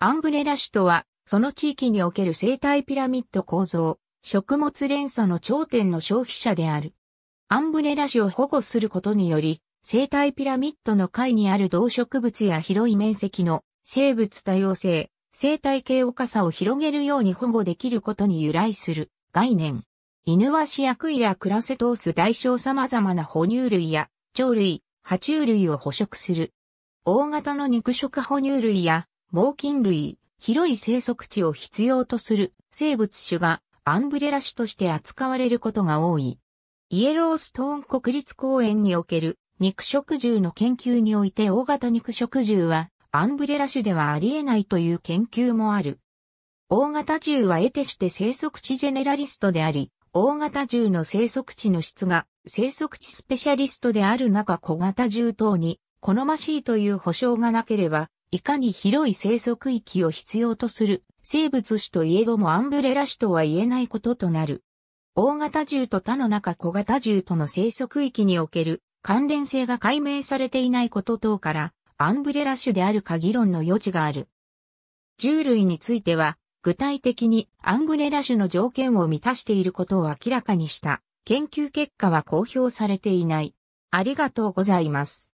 アンブレラ種とは、その地域における生態ピラミッド構造、食物連鎖の頂点の消費者である。アンブレラ種を保護することにより、生態ピラミッドの下位にある動植物や広い面積の生物多様性、生態系を傘を広げるように保護できることに由来する概念。イヌワシアクイラクラセトース大小様々な哺乳類や鳥類、爬虫類を捕食する。大型の肉食哺乳類や猛禽類、広い生息地を必要とする生物種がアンブレラ種として扱われることが多い。イエローストーン国立公園における肉食獣の研究において大型肉食獣はアンブレラ種ではありえないという研究もある。大型獣は得てして生息地ジェネラリストであり、大型獣の生息地の質が生息地スペシャリストである中小型獣等に好ましいという保証がなければいかに広い生息域を必要とする生物種といえどもアンブレラ種とは言えないこととなる。大型獣と他の中小型獣との生息域における関連性が解明されていないこと等から、アンブレラ種であるか議論の余地がある。獣類については、具体的にアンブレラ種の条件を満たしていることを明らかにした研究結果は公表されていない。ありがとうございます。